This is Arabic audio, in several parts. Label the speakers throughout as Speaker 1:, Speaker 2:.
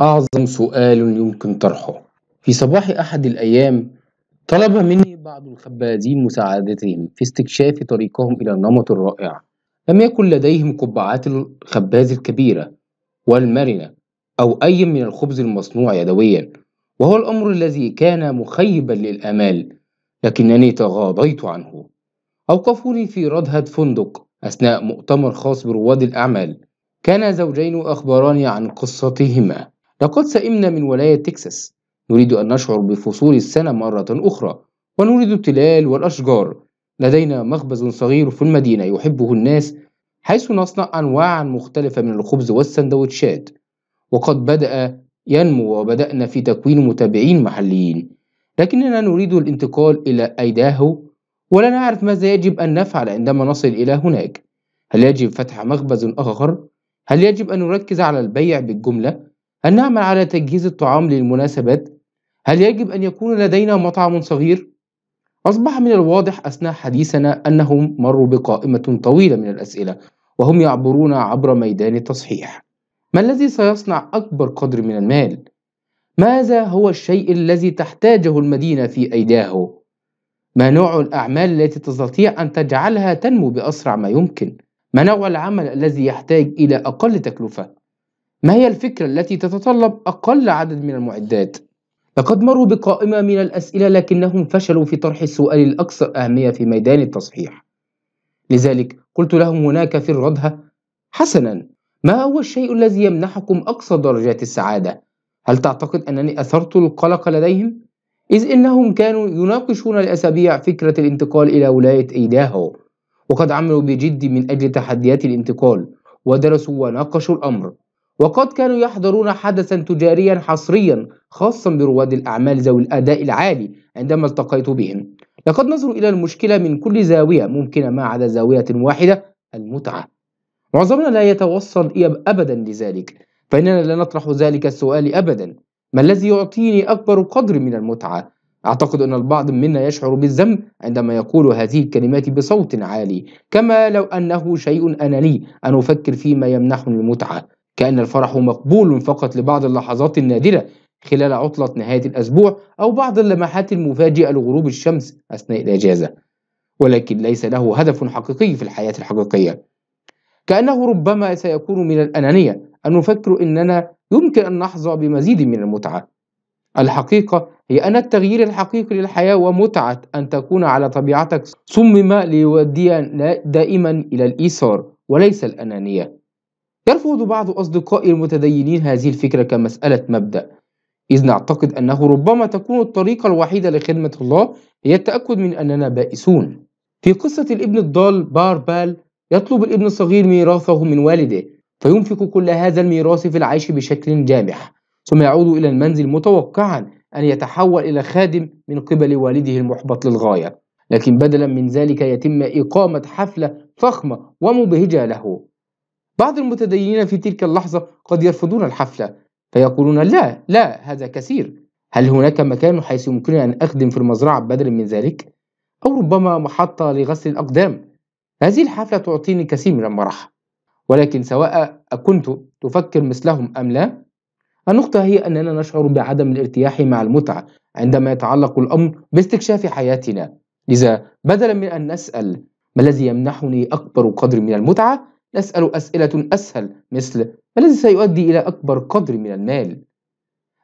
Speaker 1: أعظم سؤال يمكن طرحه في صباح أحد الأيام طلب مني بعض الخبازين مساعدتهم في استكشاف طريقهم إلى النمط الرائع لم يكن لديهم قبعات الخباز الكبيرة والمرنة أو أي من الخبز المصنوع يدويا وهو الأمر الذي كان مخيبا للآمال لكنني تغاضيت عنه أوقفوني في ردهة فندق أثناء مؤتمر خاص برواد الأعمال كان زوجين أخبراني عن قصتهما لقد سئمنا من ولاية تكساس نريد أن نشعر بفصول السنة مرة أخرى ونريد التلال والأشجار لدينا مخبز صغير في المدينة يحبه الناس حيث نصنع أنواعا مختلفة من الخبز والسندوتشات وقد بدأ ينمو وبدأنا في تكوين متابعين محليين لكننا نريد الانتقال إلى أيداهو ولا نعرف ماذا يجب أن نفعل عندما نصل إلى هناك هل يجب فتح مخبز آخر؟ هل يجب أن نركز على البيع بالجملة؟ هل نعمل على تجهيز الطعام للمناسبات؟ هل يجب أن يكون لدينا مطعم صغير؟ أصبح من الواضح أثناء حديثنا أنهم مروا بقائمة طويلة من الأسئلة وهم يعبرون عبر ميدان التصحيح ما الذي سيصنع أكبر قدر من المال؟ ماذا هو الشيء الذي تحتاجه المدينة في أيداه؟ ما نوع الأعمال التي تستطيع أن تجعلها تنمو بأسرع ما يمكن؟ ما نوع العمل الذي يحتاج إلى أقل تكلفة؟ ما هي الفكرة التي تتطلب أقل عدد من المعدات؟ لقد مروا بقائمة من الأسئلة لكنهم فشلوا في طرح السؤال الأكثر أهمية في ميدان التصحيح لذلك قلت لهم هناك في الردهة حسنا ما هو الشيء الذي يمنحكم أقصى درجات السعادة؟ هل تعتقد أنني أثرت القلق لديهم؟ إذ إنهم كانوا يناقشون لأسابيع فكرة الانتقال إلى ولاية إيداهو وقد عملوا بجد من أجل تحديات الانتقال ودرسوا وناقشوا الأمر وقد كانوا يحضرون حدثا تجاريا حصريا خاصا برواد الأعمال ذوي الأداء العالي عندما التقيت بهم لقد نظروا إلى المشكلة من كل زاوية ممكنة ما عدا زاوية واحدة المتعة معظمنا لا يتوصل أبدا لذلك فإننا لا نطرح ذلك السؤال أبدا ما الذي يعطيني أكبر قدر من المتعة؟ أعتقد أن البعض منا يشعر بالذنب عندما يقول هذه الكلمات بصوت عالي كما لو أنه شيء أناني أن أفكر فيما يمنحني المتعة كأن الفرح مقبول فقط لبعض اللحظات النادرة خلال عطلة نهاية الأسبوع أو بعض اللمحات المفاجئة لغروب الشمس أثناء الإجازة ولكن ليس له هدف حقيقي في الحياة الحقيقية كأنه ربما سيكون من الأنانية أن نفكر إننا يمكن أن نحظى بمزيد من المتعة الحقيقة هي أن التغيير الحقيقي للحياة ومتعة أن تكون على طبيعتك صمم ليودي دائما إلى الإيثار وليس الأنانية يرفض بعض أصدقائي المتدينين هذه الفكرة كمسألة مبدأ إذ نعتقد أنه ربما تكون الطريقة الوحيدة لخدمة الله هي التأكد من أننا بائسون في قصة الابن الضال باربال يطلب الابن الصغير ميراثه من والده فينفق كل هذا الميراث في العيش بشكل جامح ثم يعود إلى المنزل متوقعا أن يتحول إلى خادم من قبل والده المحبط للغاية لكن بدلا من ذلك يتم إقامة حفلة فخمة ومبهجة له بعض المتدينين في تلك اللحظة قد يرفضون الحفلة فيقولون لا لا هذا كثير هل هناك مكان حيث يمكنني أن أخدم في المزرعة بدلا من ذلك؟ أو ربما محطة لغسل الأقدام هذه الحفلة تعطيني كثير من المرح ولكن سواء أكنت تفكر مثلهم أم لا النقطة هي أننا نشعر بعدم الارتياح مع المتعة عندما يتعلق الأمر باستكشاف حياتنا لذا بدلا من أن نسأل ما الذي يمنحني أكبر قدر من المتعة نسأل أسئلة أسهل مثل ما الذي سيؤدي إلى أكبر قدر من المال؟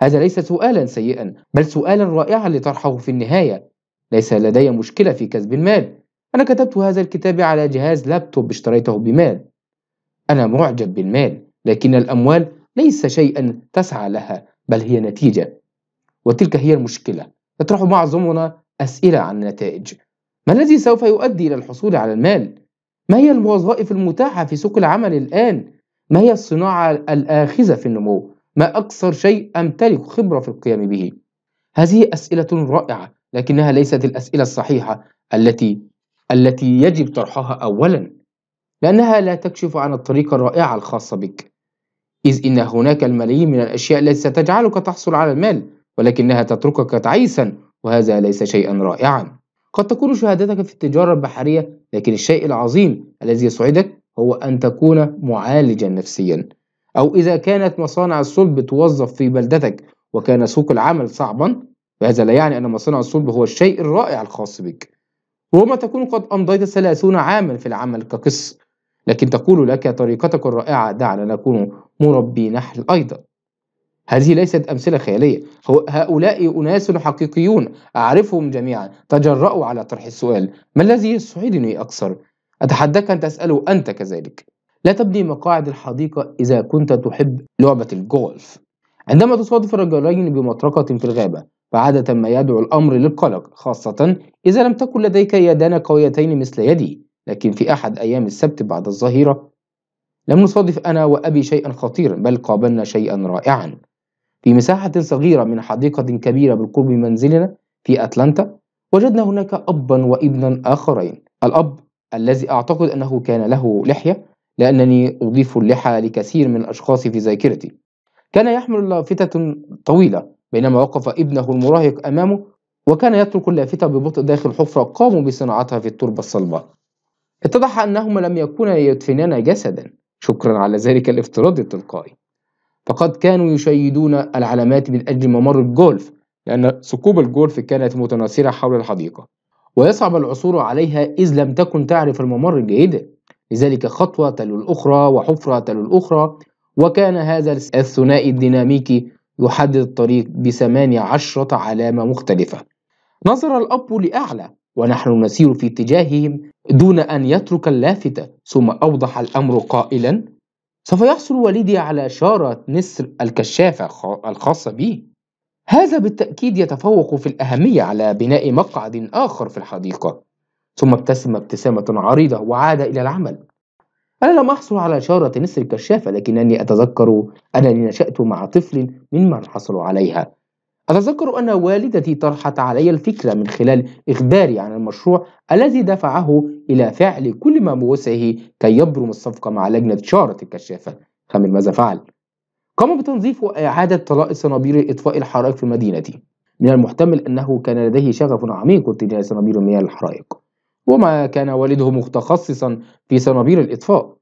Speaker 1: هذا ليس سؤالا سيئا بل سؤالا رائعا لطرحه في النهاية ليس لدي مشكلة في كسب المال أنا كتبت هذا الكتاب على جهاز لابتوب اشتريته بمال أنا معجب بالمال لكن الأموال ليس شيئا تسعى لها بل هي نتيجة وتلك هي المشكلة يطرح معظمنا أسئلة عن النتائج ما الذي سوف يؤدي إلى الحصول على المال؟ ما هي الوظائف المتاحة في سوق العمل الآن؟ ما هي الصناعة الآخذة في النمو؟ ما أكثر شيء أمتلك خبرة في القيام به؟ هذه أسئلة رائعة لكنها ليست الأسئلة الصحيحة التي التي يجب طرحها أولا لأنها لا تكشف عن الطريقة الرائعة الخاصة بك إذ إن هناك الملايين من الأشياء التي ستجعلك تحصل على المال ولكنها تتركك تعيسا وهذا ليس شيئا رائعا قد تكون شهادتك في التجارة البحرية لكن الشيء العظيم الذي يسعدك هو أن تكون معالجا نفسيا أو إذا كانت مصانع الصلب توظف في بلدتك وكان سوق العمل صعبا فهذا لا يعني أن مصانع الصلب هو الشيء الرائع الخاص بك ربما تكون قد أمضيت ثلاثون عاما في العمل كقس لكن تقول لك طريقتك الرائعة دعنا نكون مربي نحل أيضا هذه ليست أمثلة خيالية هو هؤلاء أناس حقيقيون أعرفهم جميعا تجرأوا على طرح السؤال ما الذي يسعدني أكثر؟ أتحداك أن تسأله أنت كذلك لا تبني مقاعد الحديقة إذا كنت تحب لعبة الجولف عندما تصادف رجلين بمطرقة في الغابة فعادة ما يدعو الأمر للقلق خاصة إذا لم تكن لديك يدان قويتين مثل يدي لكن في أحد أيام السبت بعد الظهيرة لم نصادف أنا وأبي شيئا خطيرا بل قابلنا شيئا رائعا في مساحة صغيرة من حديقة كبيرة بالقرب من منزلنا في أتلانتا وجدنا هناك أبا وابنا آخرين الأب الذي أعتقد أنه كان له لحية لأنني أضيف اللحى لكثير من الأشخاص في ذاكرتي كان يحمل لافتة طويلة بينما وقف ابنه المراهق أمامه وكان يترك اللافتة ببطء داخل حفرة قاموا بصناعتها في التربة الصلبة اتضح أنهما لم يكونا يدفنان جسدا شكرا على ذلك الافتراض التلقائي فقد كانوا يشيدون العلامات من أجل ممر الجولف لأن ثقوب الجولف كانت متناثرة حول الحديقة ويصعب العثور عليها إذ لم تكن تعرف الممر جيدا لذلك خطوة تلو الأخرى وحفرة تلو الأخرى وكان هذا الثنائي الديناميكي يحدد الطريق بثمانية عشرة علامة مختلفة نظر الأب لأعلى ونحن نسير في اتجاههم دون أن يترك اللافتة ثم أوضح الأمر قائلا سوف يحصل والدي على شارة نسر الكشافة الخاصة به هذا بالتأكيد يتفوق في الأهمية على بناء مقعد آخر في الحديقة ثم ابتسم ابتسامة عريضة وعاد إلى العمل أنا لم أحصل على شارة نسر الكشافة لكنني أتذكر أنني نشأت مع طفل ممن حصلوا عليها أتذكر أن والدتي طرحت علي الفكرة من خلال إخباري عن المشروع الذي دفعه إلى فعل كل ما بوسعه كي يبرم الصفقة مع لجنة شارة الكشافة خمن ماذا فعل قام بتنظيف وإعادة طلاء صنابير إطفاء الحرائق في مدينتي من المحتمل أنه كان لديه شغف عميق تجاه صنابير مياه الحرائق وما كان والده متخصصا في صنابير الإطفاء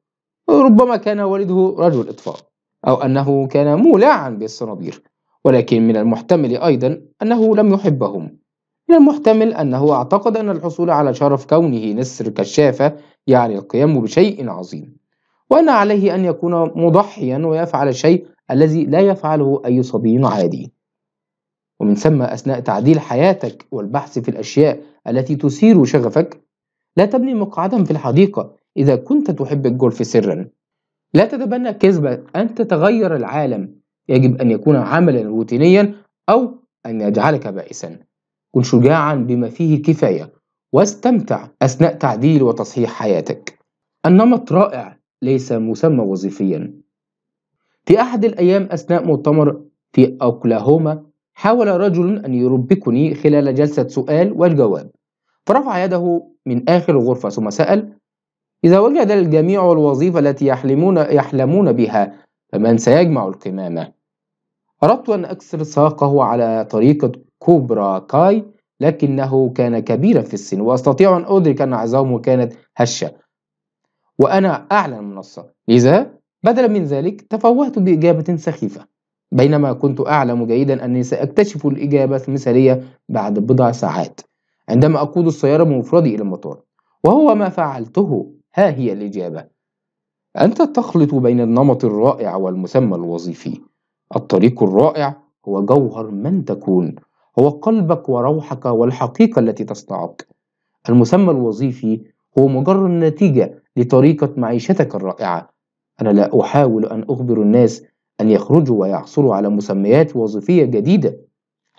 Speaker 1: ربما كان والده رجل إطفاء أو أنه كان مولعا بالصنابير ولكن من المحتمل أيضا أنه لم يحبهم من المحتمل أنه اعتقد أن الحصول على شرف كونه نسر كشافة يعني القيام بشيء عظيم وأن عليه أن يكون مضحيا ويفعل الشيء الذي لا يفعله أي صبي عادي ومن ثم أثناء تعديل حياتك والبحث في الأشياء التي تثير شغفك لا تبني مقعدا في الحديقة إذا كنت تحب الجولف سرا لا تتبنى كذبة أن تتغير العالم يجب أن يكون عملا روتينيا أو أن يجعلك بائسا كن شجاعا بما فيه الكفاية واستمتع أثناء تعديل وتصحيح حياتك النمط رائع ليس مسمى وظيفيا في أحد الأيام أثناء مؤتمر في أوكلاهوما حاول رجل أن يربكني خلال جلسة سؤال والجواب فرفع يده من آخر الغرفة ثم سأل إذا وجد الجميع الوظيفة التي يحلمون, يحلمون بها فمن سيجمع القمامة؟ أردت أن أكسر ساقه على طريقة كوبرا كاي لكنه كان كبيرا في السن وأستطيع أن أدرك أن عظامه كانت هشة وأنا أعلى المنصة لذا بدلا من ذلك تفوهت بإجابة سخيفة بينما كنت أعلم جيدا أني سأكتشف الإجابة المثالية بعد بضع ساعات عندما أقود السيارة بمفردي إلى المطار وهو ما فعلته ها هي الإجابة أنت تخلط بين النمط الرائع والمسمى الوظيفي الطريق الرائع هو جوهر من تكون هو قلبك وروحك والحقيقة التي تصنعك المسمى الوظيفي هو مجرد نتيجة لطريقة معيشتك الرائعة أنا لا أحاول أن أخبر الناس أن يخرجوا ويحصلوا على مسميات وظيفية جديدة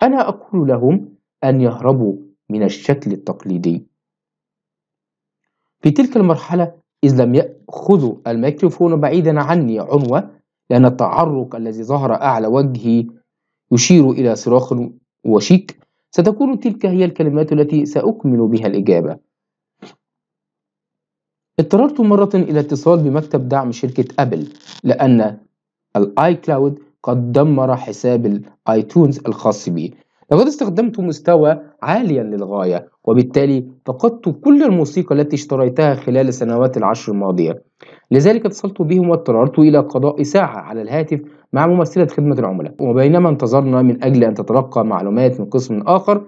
Speaker 1: أنا أقول لهم أن يهربوا من الشكل التقليدي في تلك المرحلة إذ لم يأخذوا الميكروفون بعيدا عني عنوة لأن التعرق الذي ظهر أعلى وجهي يشير إلى صراخ وشيك ستكون تلك هي الكلمات التي سأكمل بها الإجابة اضطررت مرة إلى اتصال بمكتب دعم شركة أبل لأن الآي كلاود قد دمر حساب الآيتونز الخاص بي لقد استخدمت مستوى عاليا للغاية وبالتالي فقدت كل الموسيقى التي اشتريتها خلال السنوات العشر الماضية لذلك اتصلت بهم واضطررت إلى قضاء ساعة على الهاتف مع ممثلة خدمة العملاء وبينما انتظرنا من أجل أن تتلقى معلومات من قسم آخر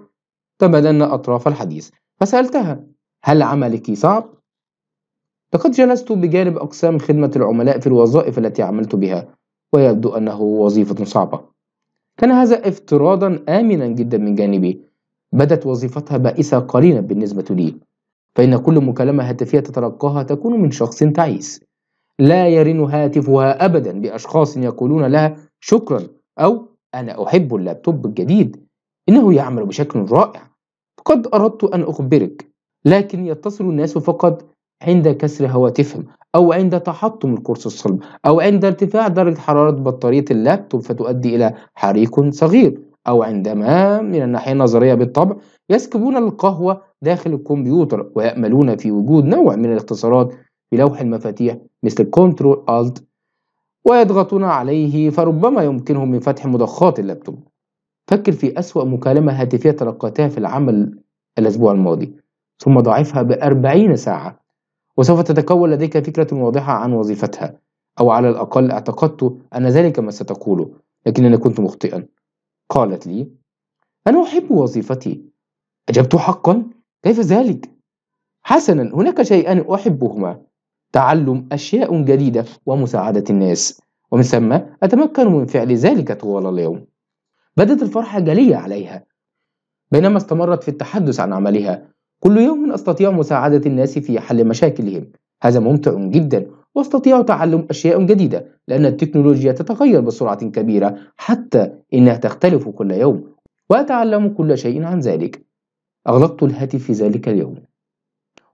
Speaker 1: تبادلنا أطراف الحديث فسألتها هل عملك صعب؟ لقد جلست بجانب أقسام خدمة العملاء في الوظائف التي عملت بها ويبدو أنه وظيفة صعبة كان هذا افتراضا آمنا جدا من جانبي بدت وظيفتها بائسة قليلا بالنسبة لي فإن كل مكالمة هاتفية تتلقاها تكون من شخص تعيس لا يرن هاتفها أبدا بأشخاص يقولون لها شكرا أو أنا أحب اللابتوب الجديد إنه يعمل بشكل رائع فقد أردت أن أخبرك لكن يتصل الناس فقط عند كسر هواتفهم أو عند تحطم القرص الصلب أو عند ارتفاع درجة حرارة بطارية اللابتوب فتؤدي إلى حريق صغير أو عندما من الناحية النظرية بالطبع يسكبون القهوة داخل الكمبيوتر ويأملون في وجود نوع من الاختصارات في لوح المفاتيح مثل Ctrl Alt ويضغطون عليه فربما يمكنهم من فتح مضخات اللابتوب فكر في أسوأ مكالمة هاتفية تلقيتها في العمل الأسبوع الماضي ثم ضاعفها بأربعين ساعة وسوف تتكون لديك فكرة واضحة عن وظيفتها أو على الأقل اعتقدت أن ذلك ما ستقوله لكنني كنت مخطئا قالت لي أنا أحب وظيفتي أجبت حقا كيف ذلك؟ حسنا هناك شيئان أحبهما تعلم أشياء جديدة ومساعدة الناس ومن ثم أتمكن من فعل ذلك طوال اليوم بدت الفرحة جلية عليها بينما استمرت في التحدث عن عملها كل يوم أستطيع مساعدة الناس في حل مشاكلهم هذا ممتع جدا واستطيع تعلم أشياء جديدة لأن التكنولوجيا تتغير بسرعة كبيرة حتى إنها تختلف كل يوم وأتعلم كل شيء عن ذلك أغلقت الهاتف في ذلك اليوم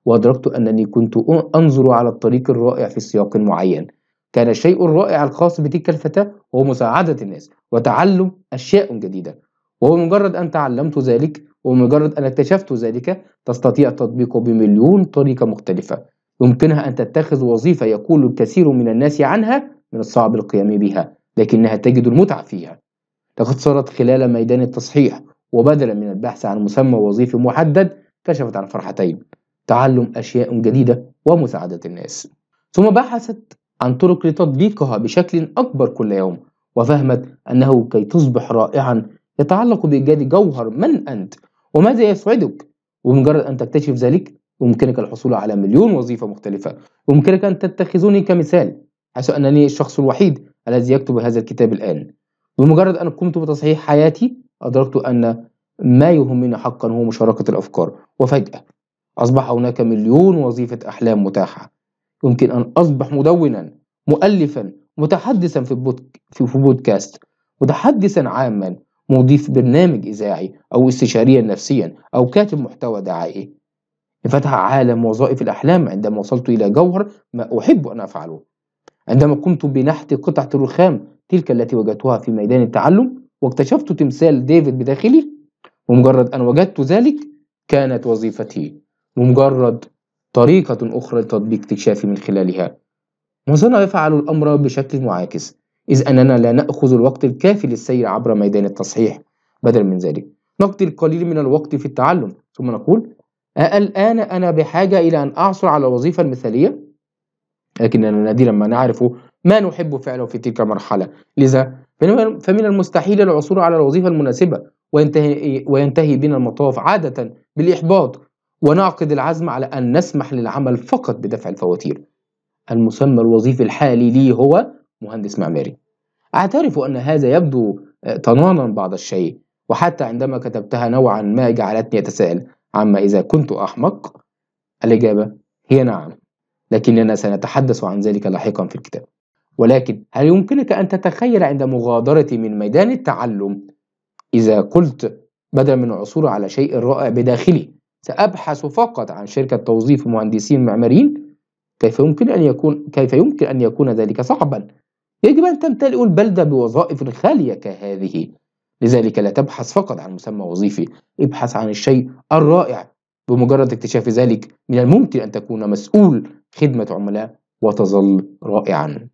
Speaker 1: وأدركت أنني كنت أنظر على الطريق الرائع في سياق معين كان الشيء الرائع الخاص بتلك الفتاة هو مساعدة الناس وتعلم أشياء جديدة ومجرد أن تعلمت ذلك ومجرد أن اكتشفت ذلك تستطيع تطبيقه بمليون طريقة مختلفة يمكنها أن تتخذ وظيفة يقول الكثير من الناس عنها من الصعب القيام بها لكنها تجد المتعة فيها لقد صارت خلال ميدان التصحيح وبدلا من البحث عن مسمى وظيفي محدد كشفت عن فرحتين تعلم أشياء جديدة ومساعدة الناس ثم بحثت عن طرق لتطبيقها بشكل أكبر كل يوم وفهمت أنه كي تصبح رائعا يتعلق بإيجاد جوهر من أنت وماذا يسعدك ومجرد أن تكتشف ذلك يمكنك الحصول على مليون وظيفة مختلفة يمكنك أن تتخذوني كمثال حيث أنني الشخص الوحيد الذي يكتب هذا الكتاب الآن بمجرد أن قمت بتصحيح حياتي أدركت أن ما يهمني حقا هو مشاركة الأفكار وفجأة أصبح هناك مليون وظيفة أحلام متاحة يمكن أن أصبح مدونا مؤلفا متحدثا في, في بودكاست متحدثا عاما مضيف برنامج إذاعي أو استشاريا نفسيا أو كاتب محتوى دعائي انفتح عالم وظائف الأحلام عندما وصلت إلى جوهر ما أحب أن أفعله عندما قمت بنحت قطعة الرخام تلك التي وجدتها في ميدان التعلم واكتشفت تمثال ديفيد بداخلي ومجرد أن وجدت ذلك كانت وظيفتي ومجرد طريقة أخرى لتطبيق استكشافي من خلالها وصرنا يفعل الأمر بشكل معاكس إذ أننا لا نأخذ الوقت الكافي للسير عبر ميدان التصحيح بدلا من ذلك نقضي القليل من الوقت في التعلم ثم نقول الآن أنا بحاجة إلى أن أعثر على الوظيفة المثالية لكننا نادرا ما نعرف ما نحب فعله في تلك المرحلة لذا فمن المستحيل العثور على الوظيفة المناسبة وينتهي, وينتهي بنا المطاف عادة بالإحباط ونعقد العزم على أن نسمح للعمل فقط بدفع الفواتير المسمى الوظيفي الحالي لي هو مهندس معماري أعترف أن هذا يبدو طنانا آه، بعض الشيء وحتى عندما كتبتها نوعا ما جعلتني أتساءل عما إذا كنت أحمق الإجابة هي نعم لكننا سنتحدث عن ذلك لاحقا في الكتاب ولكن هل يمكنك أن تتخيل عند مغادرتي من ميدان التعلم إذا قلت بدلا من العثور على شيء رائع بداخلي سأبحث فقط عن شركة توظيف مهندسين معماريين كيف يمكن أن يكون كيف يمكن أن يكون ذلك صعبا تمتلئ البلدة بوظائف خالية كهذه لذلك لا تبحث فقط عن مسمى وظيفي ابحث عن الشيء الرائع بمجرد اكتشاف ذلك من الممكن أن تكون مسؤول خدمة عملاء وتظل رائعا